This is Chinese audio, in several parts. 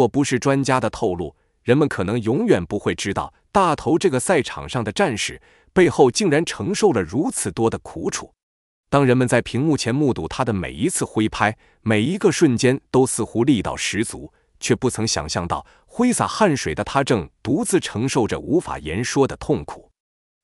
如果不是专家的透露，人们可能永远不会知道，大头这个赛场上的战士背后竟然承受了如此多的苦楚。当人们在屏幕前目睹他的每一次挥拍，每一个瞬间都似乎力道十足，却不曾想象到挥洒汗水的他正独自承受着无法言说的痛苦。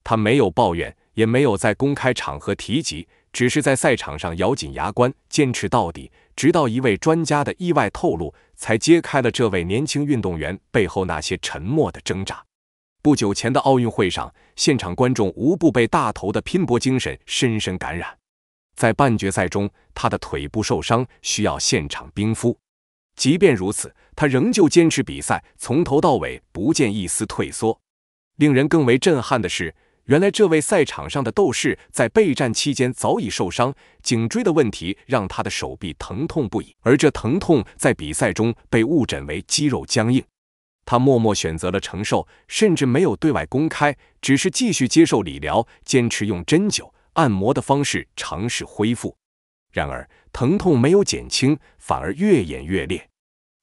他没有抱怨，也没有在公开场合提及，只是在赛场上咬紧牙关，坚持到底。直到一位专家的意外透露，才揭开了这位年轻运动员背后那些沉默的挣扎。不久前的奥运会上，现场观众无不被大头的拼搏精神深深感染。在半决赛中，他的腿部受伤，需要现场冰敷。即便如此，他仍旧坚持比赛，从头到尾不见一丝退缩。令人更为震撼的是，原来，这位赛场上的斗士在备战期间早已受伤，颈椎的问题让他的手臂疼痛不已，而这疼痛在比赛中被误诊为肌肉僵硬。他默默选择了承受，甚至没有对外公开，只是继续接受理疗，坚持用针灸、按摩的方式尝试恢复。然而，疼痛没有减轻，反而越演越烈。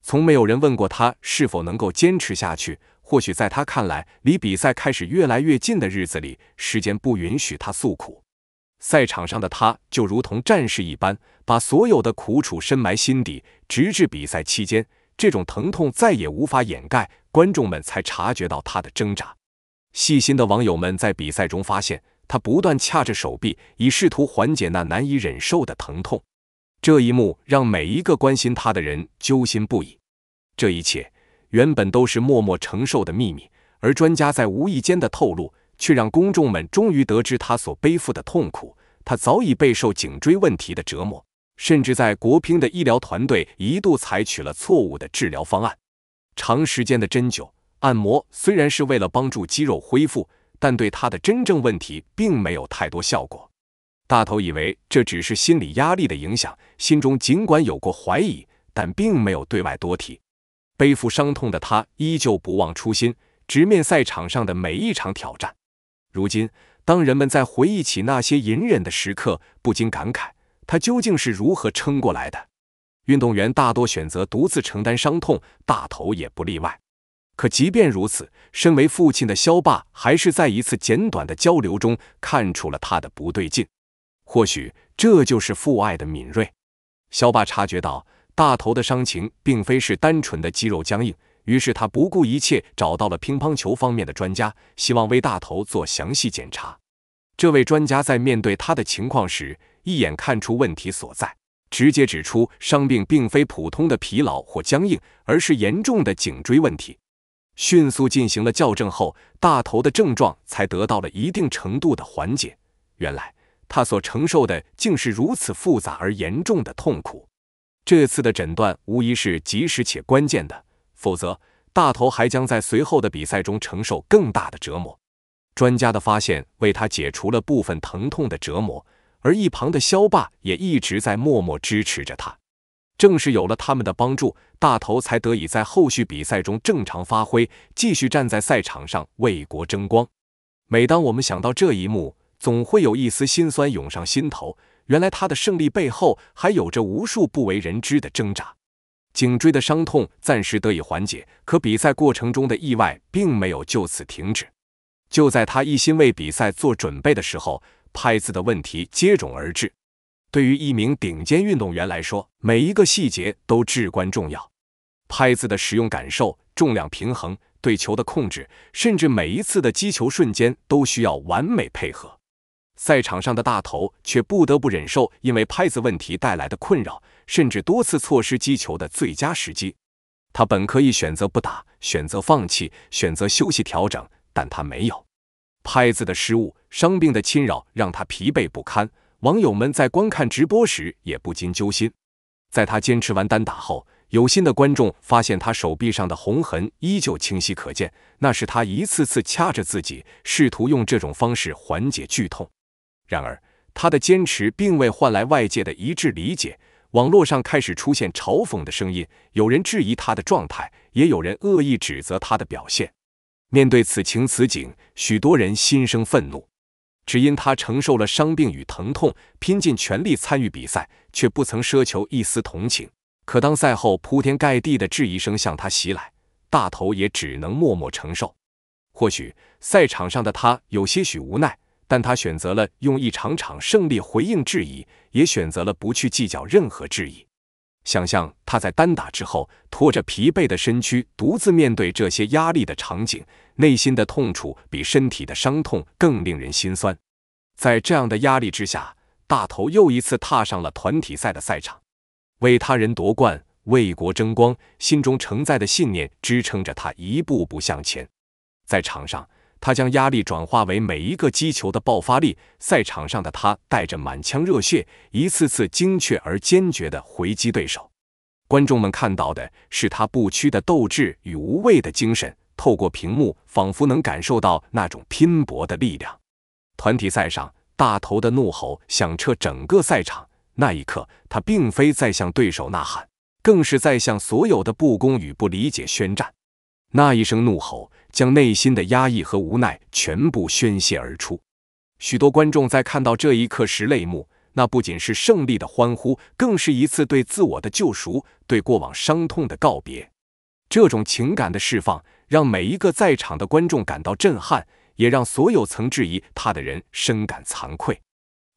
从没有人问过他是否能够坚持下去。或许在他看来，离比赛开始越来越近的日子里，时间不允许他诉苦。赛场上的他就如同战士一般，把所有的苦楚深埋心底，直至比赛期间，这种疼痛再也无法掩盖，观众们才察觉到他的挣扎。细心的网友们在比赛中发现，他不断掐着手臂，以试图缓解那难以忍受的疼痛。这一幕让每一个关心他的人揪心不已。这一切。原本都是默默承受的秘密，而专家在无意间的透露，却让公众们终于得知他所背负的痛苦。他早已备受颈椎问题的折磨，甚至在国乒的医疗团队一度采取了错误的治疗方案。长时间的针灸、按摩虽然是为了帮助肌肉恢复，但对他的真正问题并没有太多效果。大头以为这只是心理压力的影响，心中尽管有过怀疑，但并没有对外多提。背负伤痛的他依旧不忘初心，直面赛场上的每一场挑战。如今，当人们在回忆起那些隐忍的时刻，不禁感慨他究竟是如何撑过来的。运动员大多选择独自承担伤痛，大头也不例外。可即便如此，身为父亲的肖爸还是在一次简短的交流中看出了他的不对劲。或许这就是父爱的敏锐。肖爸察觉到。大头的伤情并非是单纯的肌肉僵硬，于是他不顾一切找到了乒乓球方面的专家，希望为大头做详细检查。这位专家在面对他的情况时，一眼看出问题所在，直接指出伤病并非普通的疲劳或僵硬，而是严重的颈椎问题。迅速进行了矫正后，大头的症状才得到了一定程度的缓解。原来他所承受的竟是如此复杂而严重的痛苦。这次的诊断无疑是及时且关键的，否则大头还将在随后的比赛中承受更大的折磨。专家的发现为他解除了部分疼痛的折磨，而一旁的肖爸也一直在默默支持着他。正是有了他们的帮助，大头才得以在后续比赛中正常发挥，继续站在赛场上为国争光。每当我们想到这一幕，总会有一丝心酸涌上心头。原来他的胜利背后还有着无数不为人知的挣扎，颈椎的伤痛暂时得以缓解，可比赛过程中的意外并没有就此停止。就在他一心为比赛做准备的时候，拍子的问题接踵而至。对于一名顶尖运动员来说，每一个细节都至关重要。拍子的使用感受、重量平衡、对球的控制，甚至每一次的击球瞬间，都需要完美配合。赛场上的大头却不得不忍受因为拍子问题带来的困扰，甚至多次错失击球的最佳时机。他本可以选择不打，选择放弃，选择休息调整，但他没有。拍子的失误，伤病的侵扰，让他疲惫不堪。网友们在观看直播时也不禁揪心。在他坚持完单打后，有心的观众发现他手臂上的红痕依旧清晰可见，那是他一次次掐着自己，试图用这种方式缓解剧痛。然而，他的坚持并未换来外界的一致理解，网络上开始出现嘲讽的声音，有人质疑他的状态，也有人恶意指责他的表现。面对此情此景，许多人心生愤怒，只因他承受了伤病与疼痛，拼尽全力参与比赛，却不曾奢求一丝同情。可当赛后铺天盖地的质疑声向他袭来，大头也只能默默承受。或许赛场上的他有些许无奈。但他选择了用一场场胜利回应质疑，也选择了不去计较任何质疑。想象他在单打之后，拖着疲惫的身躯，独自面对这些压力的场景，内心的痛楚比身体的伤痛更令人心酸。在这样的压力之下，大头又一次踏上了团体赛的赛场，为他人夺冠，为国争光，心中承载的信念支撑着他一步步向前。在场上。他将压力转化为每一个击球的爆发力，赛场上的他带着满腔热血，一次次精确而坚决地回击对手。观众们看到的是他不屈的斗志与无畏的精神，透过屏幕，仿佛能感受到那种拼搏的力量。团体赛上，大头的怒吼响彻整个赛场，那一刻，他并非在向对手呐喊，更是在向所有的不公与不理解宣战。那一声怒吼。将内心的压抑和无奈全部宣泄而出，许多观众在看到这一刻时泪目。那不仅是胜利的欢呼，更是一次对自我的救赎，对过往伤痛的告别。这种情感的释放，让每一个在场的观众感到震撼，也让所有曾质疑他的人深感惭愧。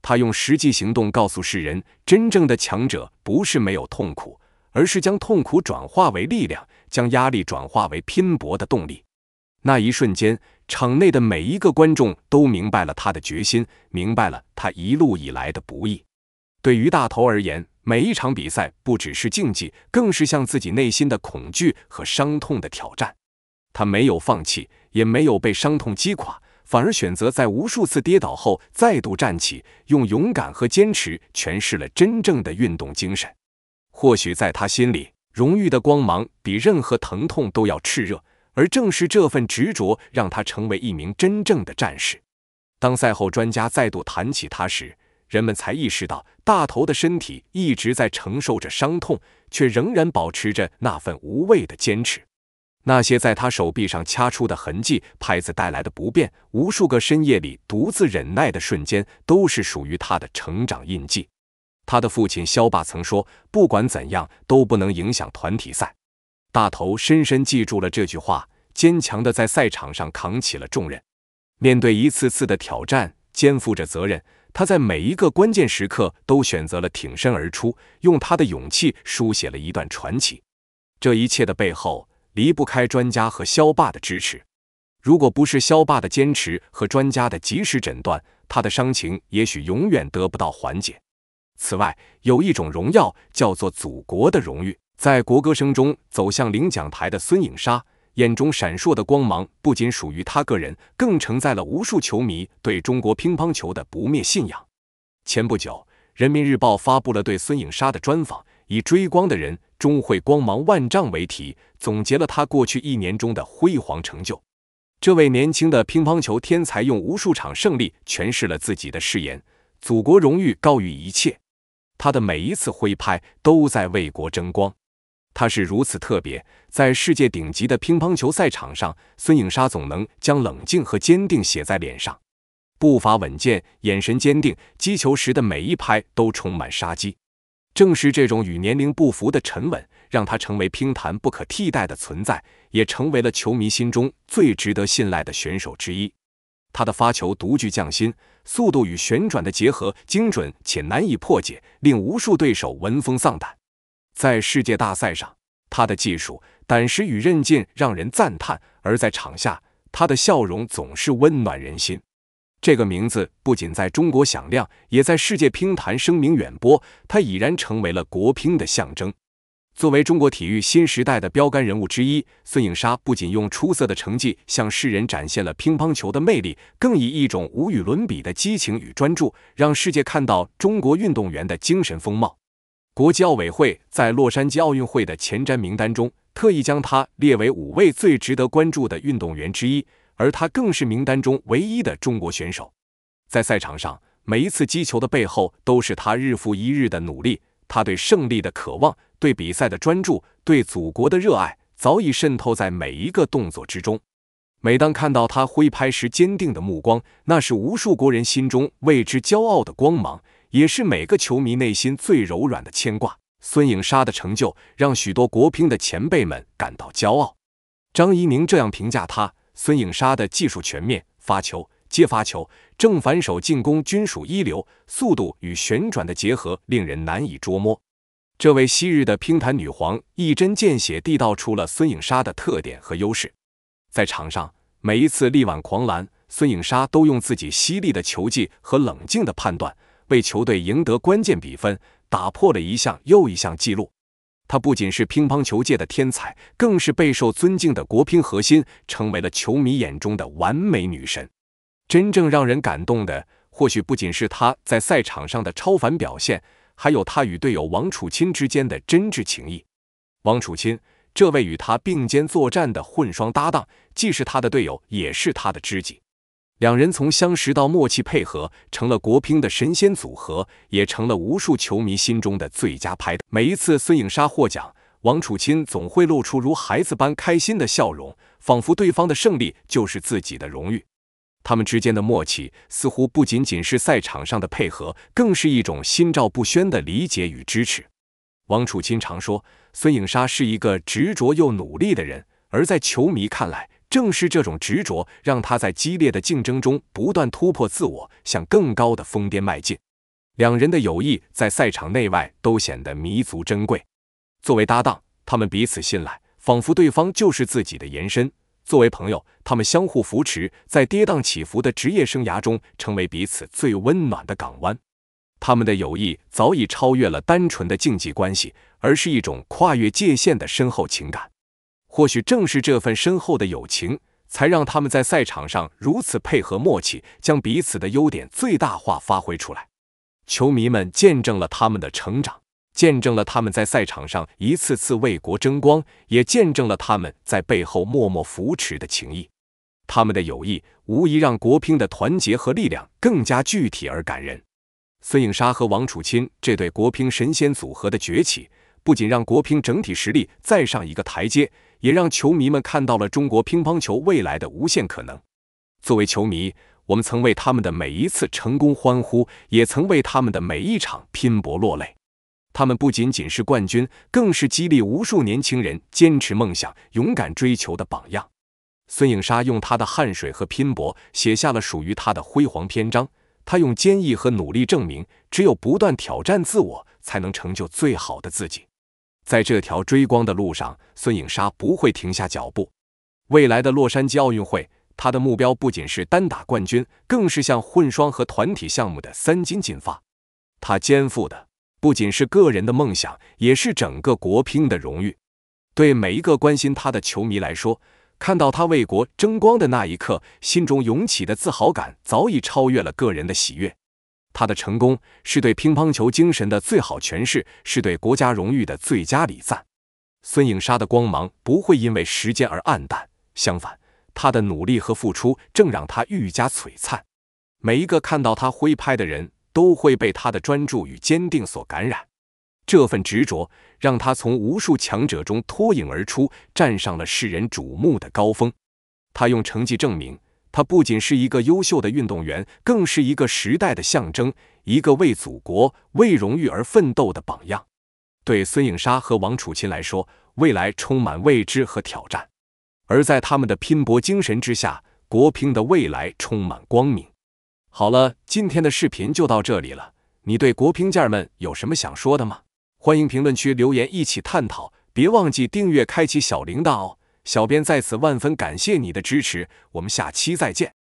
他用实际行动告诉世人：真正的强者不是没有痛苦，而是将痛苦转化为力量，将压力转化为拼搏的动力。那一瞬间，场内的每一个观众都明白了他的决心，明白了他一路以来的不易。对于大头而言，每一场比赛不只是竞技，更是向自己内心的恐惧和伤痛的挑战。他没有放弃，也没有被伤痛击垮，反而选择在无数次跌倒后再度站起，用勇敢和坚持诠释了真正的运动精神。或许在他心里，荣誉的光芒比任何疼痛都要炽热。而正是这份执着，让他成为一名真正的战士。当赛后专家再度谈起他时，人们才意识到，大头的身体一直在承受着伤痛，却仍然保持着那份无畏的坚持。那些在他手臂上掐出的痕迹，拍子带来的不便，无数个深夜里独自忍耐的瞬间，都是属于他的成长印记。他的父亲肖霸曾说：“不管怎样，都不能影响团体赛。”大头深深记住了这句话，坚强的在赛场上扛起了重任。面对一次次的挑战，肩负着责任，他在每一个关键时刻都选择了挺身而出，用他的勇气书写了一段传奇。这一切的背后，离不开专家和肖霸的支持。如果不是肖霸的坚持和专家的及时诊断，他的伤情也许永远得不到缓解。此外，有一种荣耀叫做祖国的荣誉。在国歌声中走向领奖台的孙颖莎，眼中闪烁的光芒不仅属于她个人，更承载了无数球迷对中国乒乓球的不灭信仰。前不久，《人民日报》发布了对孙颖莎的专访，以“追光的人终会光芒万丈”为题，总结了她过去一年中的辉煌成就。这位年轻的乒乓球天才用无数场胜利诠释了自己的誓言：祖国荣誉高于一切。他的每一次挥拍都在为国争光。他是如此特别，在世界顶级的乒乓球赛场上，孙颖莎总能将冷静和坚定写在脸上，步伐稳健，眼神坚定，击球时的每一拍都充满杀机。正是这种与年龄不符的沉稳，让他成为乒坛不可替代的存在，也成为了球迷心中最值得信赖的选手之一。他的发球独具匠心，速度与旋转的结合精准且难以破解，令无数对手闻风丧胆。在世界大赛上，他的技术、胆识与韧劲让人赞叹；而在场下，他的笑容总是温暖人心。这个名字不仅在中国响亮，也在世界乒坛声名远播。他已然成为了国乒的象征。作为中国体育新时代的标杆人物之一，孙颖莎不仅用出色的成绩向世人展现了乒乓球的魅力，更以一种无与伦比的激情与专注，让世界看到中国运动员的精神风貌。国际奥委会在洛杉矶奥运会的前瞻名单中，特意将他列为五位最值得关注的运动员之一，而他更是名单中唯一的中国选手。在赛场上，每一次击球的背后，都是他日复一日的努力，他对胜利的渴望，对比赛的专注，对祖国的热爱，早已渗透在每一个动作之中。每当看到他挥拍时坚定的目光，那是无数国人心中为之骄傲的光芒。也是每个球迷内心最柔软的牵挂。孙颖莎的成就让许多国乒的前辈们感到骄傲。张怡宁这样评价她：孙颖莎的技术全面，发球、接发球、正反手进攻均属一流，速度与旋转的结合令人难以捉摸。这位昔日的乒坛女皇一针见血地道出了孙颖莎的特点和优势。在场上，每一次力挽狂澜，孙颖莎都用自己犀利的球技和冷静的判断。为球队赢得关键比分，打破了一项又一项记录。他不仅是乒乓球界的天才，更是备受尊敬的国乒核心，成为了球迷眼中的完美女神。真正让人感动的，或许不仅是他在赛场上的超凡表现，还有他与队友王楚钦之间的真挚情谊。王楚钦，这位与他并肩作战的混双搭档，既是他的队友，也是他的知己。两人从相识到默契配合，成了国乒的神仙组合，也成了无数球迷心中的最佳拍档。每一次孙颖莎获奖，王楚钦总会露出如孩子般开心的笑容，仿佛对方的胜利就是自己的荣誉。他们之间的默契，似乎不仅仅是赛场上的配合，更是一种心照不宣的理解与支持。王楚钦常说，孙颖莎是一个执着又努力的人，而在球迷看来，正是这种执着，让他在激烈的竞争中不断突破自我，向更高的峰巅迈进。两人的友谊在赛场内外都显得弥足珍贵。作为搭档，他们彼此信赖，仿佛对方就是自己的延伸；作为朋友，他们相互扶持，在跌宕起伏的职业生涯中，成为彼此最温暖的港湾。他们的友谊早已超越了单纯的竞技关系，而是一种跨越界限的深厚情感。或许正是这份深厚的友情，才让他们在赛场上如此配合默契，将彼此的优点最大化发挥出来。球迷们见证了他们的成长，见证了他们在赛场上一次次为国争光，也见证了他们在背后默默扶持的情谊。他们的友谊无疑让国乒的团结和力量更加具体而感人。孙颖莎和王楚钦这对国乒神仙组合的崛起，不仅让国乒整体实力再上一个台阶。也让球迷们看到了中国乒乓球未来的无限可能。作为球迷，我们曾为他们的每一次成功欢呼，也曾为他们的每一场拼搏落泪。他们不仅仅是冠军，更是激励无数年轻人坚持梦想、勇敢追求的榜样。孙颖莎用她的汗水和拼搏写下了属于她的辉煌篇章。她用坚毅和努力证明，只有不断挑战自我，才能成就最好的自己。在这条追光的路上，孙颖莎不会停下脚步。未来的洛杉矶奥运会，她的目标不仅是单打冠军，更是向混双和团体项目的三金进发。她肩负的不仅是个人的梦想，也是整个国乒的荣誉。对每一个关心她的球迷来说，看到她为国争光的那一刻，心中涌起的自豪感早已超越了个人的喜悦。他的成功是对乒乓球精神的最好诠释，是对国家荣誉的最佳礼赞。孙颖莎的光芒不会因为时间而黯淡，相反，她的努力和付出正让她愈加璀璨。每一个看到她挥拍的人都会被她的专注与坚定所感染。这份执着让她从无数强者中脱颖而出，站上了世人瞩目的高峰。他用成绩证明。他不仅是一个优秀的运动员，更是一个时代的象征，一个为祖国、为荣誉而奋斗的榜样。对孙颖莎和王楚钦来说，未来充满未知和挑战，而在他们的拼搏精神之下，国乒的未来充满光明。好了，今天的视频就到这里了。你对国乒健儿们有什么想说的吗？欢迎评论区留言一起探讨，别忘记订阅、开启小铃铛哦。小编在此万分感谢你的支持，我们下期再见。